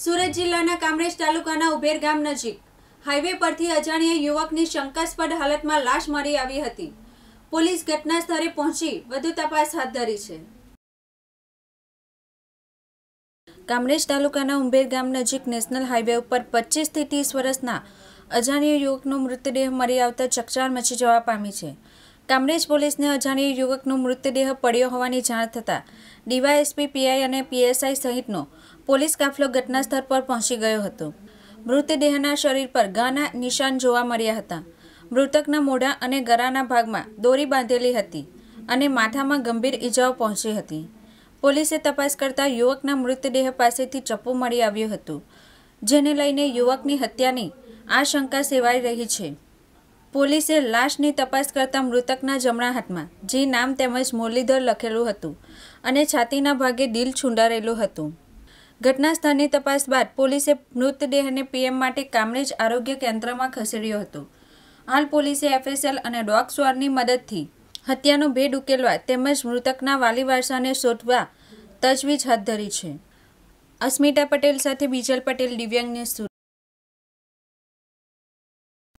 સુરત જિલ્લાના કામરેજ તાલુકાના ઉભેર ગામ નજીક હાઈવે પરથી અજાણ્યા યુવકની શંકાસ્પદ હાલતમાં લાશ મળી આવી હતી પોલીસ ઘટના સ્થળે પહોંચી વધુ તપાસ હાથ ધરી છે કામરેજ તાલુકાના ઉંબેર ગામ નજીક નેશનલ હાઈવે ઉપર પચીસથી ત્રીસ વર્ષના અજાણ્યા યુવકનો મૃતદેહ મળી આવતા ચકચાર મચી જવા પામી છે કામરેજ પોલીસને અજાણી યુવકનો મૃતદેહ પડ્યો હોવાની જાણ થતાં ડીવાયએસપી પીઆઈ અને પીએસઆઈ સહિતનો પોલીસ કાફલો ઘટનાસ્થળ પર પહોંચી ગયો હતો મૃતદેહના શરીર પર ગાના નિશાન જોવા મળ્યા હતા મૃતકના મોઢા અને ગરાના ભાગમાં દોરી બાંધેલી હતી અને માથામાં ગંભીર ઈજાઓ પહોંચી હતી પોલીસે તપાસ કરતા યુવકના મૃતદેહ પાસેથી ચપ્પુ મળી આવ્યું હતું જેને લઈને યુવકની હત્યાની આશંકા સેવાઈ રહી છે પોલીસે લાશની તપાસ કરતા મૃતકના જમણા હાથમાં જે નામ તેમજ મુરલીધર લખેલું હતું અને છાતીના ભાગે દિલ છુંડારેલું હતું ઘટના સ્થળની તપાસ બાદ પોલીસે મૃતદેહને પીએમ માટે કામરેજ આરોગ્ય કેન્દ્રમાં ખસેડ્યો હતો હાલ પોલીસે એફએસએલ અને ડોગ સ્વારની મદદથી હત્યાનો ભેદ ઉકેલવા તેમજ મૃતકના વાલી વારસાને શોધવા તજવીજ હાથ ધરી છે અસ્મિતા પટેલ સાથે બીજલ પટેલ દિવ્યાંગ ન્યૂઝ